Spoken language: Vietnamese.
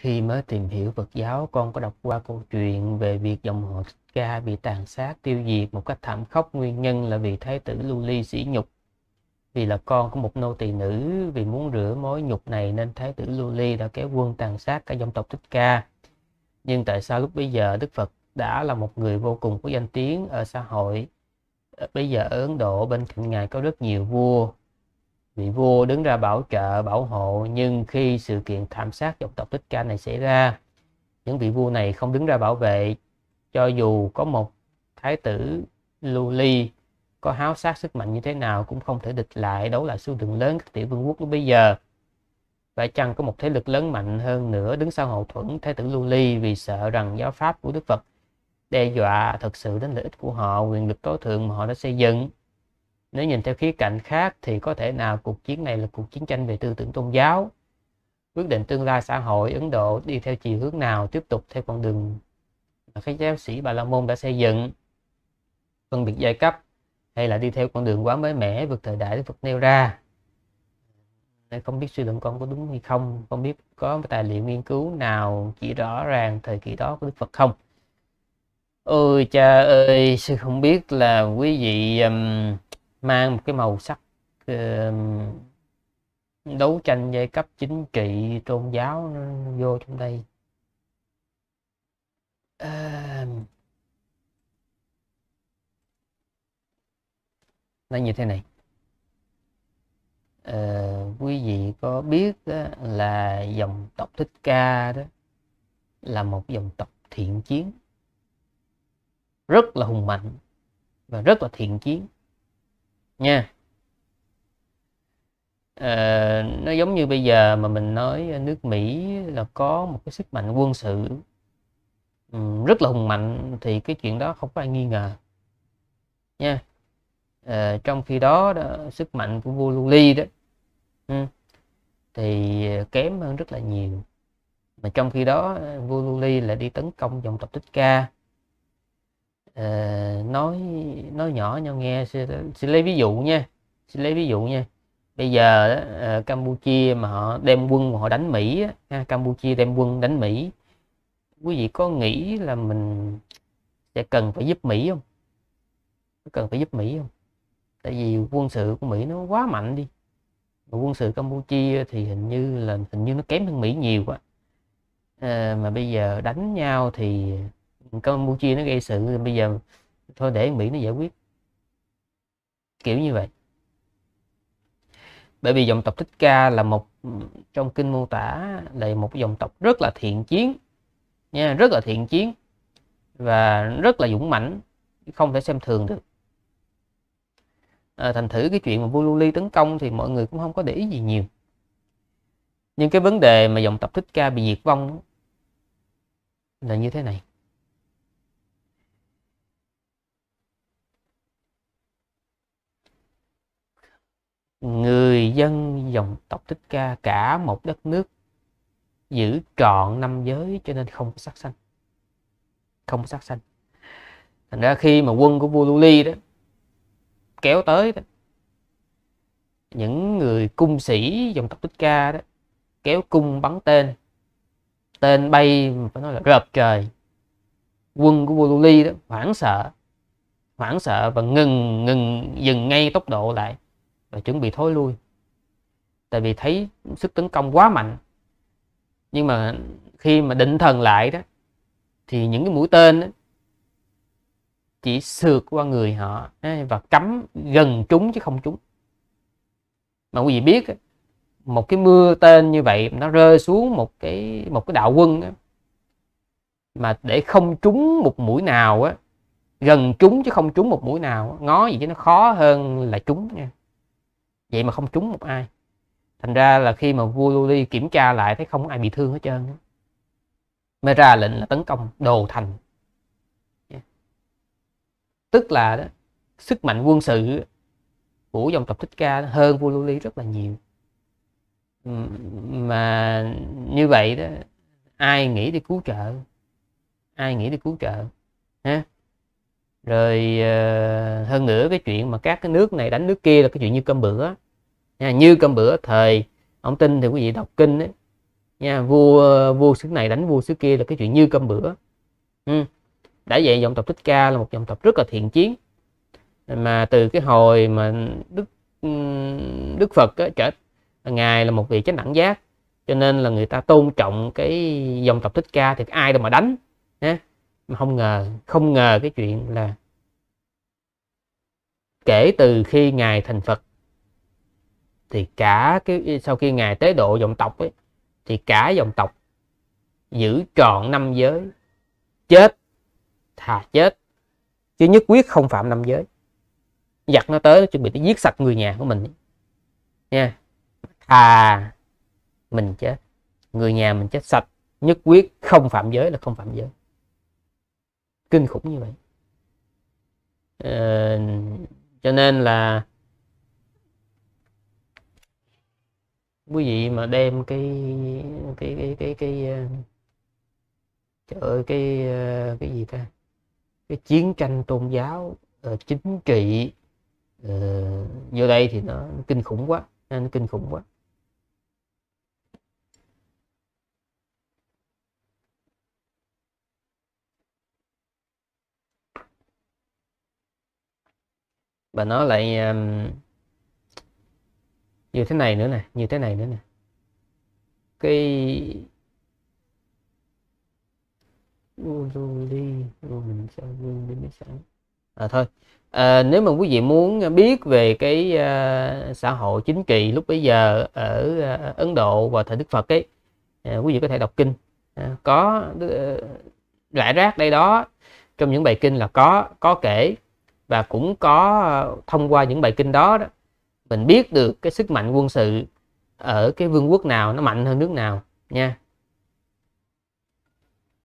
Khi mới tìm hiểu Phật giáo, con có đọc qua câu chuyện về việc dòng họ Thích Ca bị tàn sát, tiêu diệt một cách thảm khốc. Nguyên nhân là vì Thái tử Lưu Ly sỉ nhục. Vì là con của một nô tỳ nữ, vì muốn rửa mối nhục này nên Thái tử Lưu Ly đã kéo quân tàn sát cả dòng tộc Thích Ca. Nhưng tại sao lúc bây giờ Đức Phật đã là một người vô cùng có danh tiếng ở xã hội? Ờ, bây giờ ở Ấn Độ bên cạnh Ngài có rất nhiều vua, vị vua đứng ra bảo trợ bảo hộ nhưng khi sự kiện thảm sát dòng tộc Tích Ca này xảy ra những vị vua này không đứng ra bảo vệ cho dù có một thái tử lưu ly có háo sát sức mạnh như thế nào cũng không thể địch lại đấu lại số lượng lớn các tiểu vương quốc lúc bây giờ phải chăng có một thế lực lớn mạnh hơn nữa đứng sau hậu thuẫn thái tử lưu ly vì sợ rằng giáo pháp của đức phật đe dọa thật sự đến lợi ích của họ quyền lực tối thượng mà họ đã xây dựng nếu nhìn theo khía cạnh khác thì có thể nào cuộc chiến này là cuộc chiến tranh về tư tưởng tôn giáo quyết định tương lai xã hội ấn độ đi theo chiều hướng nào tiếp tục theo con đường mà các giáo sĩ bà la môn đã xây dựng phân biệt giai cấp hay là đi theo con đường quá mới mẻ vượt thời đại Đức Phật nêu ra Tôi không biết suy luận con có đúng hay không không biết có tài liệu nghiên cứu nào chỉ rõ ràng thời kỳ đó của đức phật không ôi cha ơi sư không biết là quý vị um, mang một cái màu sắc uh, đấu tranh giai cấp chính trị tôn giáo nó vô trong đây à, nó như thế này à, quý vị có biết là dòng tộc thích ca đó là một dòng tộc thiện chiến rất là hùng mạnh và rất là thiện chiến nha à, nó giống như bây giờ mà mình nói ờ, nước Mỹ là có một cái sức mạnh quân sự ừ, rất là hùng mạnh thì cái chuyện đó không có ai nghi ngờ nha à, trong khi đó, đó sức mạnh của vua lưu ly đó ừ, thì kém hơn rất là nhiều mà trong khi đó vua lưu ly lại đi tấn công dòng tộc Tích Ca Ờ, nói nói nhỏ nhau nghe xin lấy ví dụ nha xin lấy ví dụ nha bây giờ uh, Campuchia mà họ đem quân họ đánh Mỹ ha, Campuchia đem quân đánh Mỹ quý vị có nghĩ là mình sẽ cần phải giúp Mỹ không cần phải giúp Mỹ không tại vì quân sự của Mỹ nó quá mạnh đi mà quân sự Campuchia thì hình như là hình như nó kém hơn Mỹ nhiều quá à, mà bây giờ đánh nhau thì Campuchia nó gây sự bây giờ thôi để Mỹ nó giải quyết kiểu như vậy bởi vì dòng tộc Thích Ca là một trong kinh mô tả là một dòng tộc rất là thiện chiến nha rất là thiện chiến và rất là dũng mãnh không thể xem thường được à, thành thử cái chuyện mà Vua lưu ly tấn công thì mọi người cũng không có để ý gì nhiều nhưng cái vấn đề mà dòng tộc Thích Ca bị diệt vong là như thế này người dân dòng tộc Thích Ca cả một đất nước giữ trọn năm giới cho nên không có sát sanh không có sát sanh thành ra khi mà quân của vua lưu ly đó kéo tới đó, những người cung sĩ dòng tộc Thích Ca đó kéo cung bắn tên tên bay phải nói là rợp trời quân của vua lưu ly đó hoảng sợ hoảng sợ và ngừng ngừng dừng ngay tốc độ lại và chuẩn bị thối lui tại vì thấy sức tấn công quá mạnh nhưng mà khi mà định thần lại đó thì những cái mũi tên đó, chỉ sượt qua người họ và cắm gần chúng chứ không chúng mà quý vị biết một cái mưa tên như vậy nó rơi xuống một cái một cái đạo quân mà để không trúng một mũi nào á gần trúng chứ không trúng một mũi nào ngó gì chứ nó khó hơn là trúng nha vậy mà không trúng một ai thành ra là khi mà vua Luli kiểm tra lại thấy không ai bị thương hết trơn mới ra lệnh là tấn công đồ thành yeah. tức là đó, sức mạnh quân sự của dòng tộc thích ca hơn vua Luli rất là nhiều mà như vậy đó ai nghĩ đi cứu trợ ai nghĩ đi cứu trợ rồi ờ, hơn nữa cái chuyện mà các cái nước này đánh nước kia là cái chuyện như cơm bữa nha, như cơm bữa thời ông tin thì quý vị đọc kinh ấy, nha vua vua xứ này đánh vua xứ kia là cái chuyện như cơm bữa ừ. đã vậy dòng tộc thích ca là một dòng tộc rất là thiện chiến mà từ cái hồi mà đức ừ, đức phật á, trở ngài là một vị chánh đẳng giác cho nên là người ta tôn trọng cái dòng tộc thích ca thì ai đâu mà đánh nha. mà không ngờ không ngờ cái chuyện là kể từ khi ngài thành phật thì cả cái sau khi ngài tế độ dòng tộc ấy thì cả dòng tộc giữ trọn năm giới chết thà chết chứ nhất quyết không phạm năm giới giặc nó tới nó chuẩn bị nó giết sạch người nhà của mình nha thà mình chết người nhà mình chết sạch nhất quyết không phạm giới là không phạm giới kinh khủng như vậy ờ, cho nên là quý vị mà đem cái cái cái cái cái ờ, trời ơi cái ờ, cái gì ta cái chiến tranh tôn giáo chính trị ờ, vô đây thì nó kinh khủng quá nên kinh khủng quá và nó lại um, như thế này nữa nè như thế này nữa nè cái à thôi à, nếu mà quý vị muốn biết về cái uh, xã hội chính trị lúc bây giờ ở uh, Ấn Độ và thời Đức Phật ấy uh, quý vị có thể đọc kinh uh, có uh, rải rác đây đó trong những bài kinh là có có kể và cũng có ờ, thông qua những bài kinh đó, đó mình biết được cái sức mạnh quân sự ở cái vương quốc nào nó mạnh hơn nước nào nha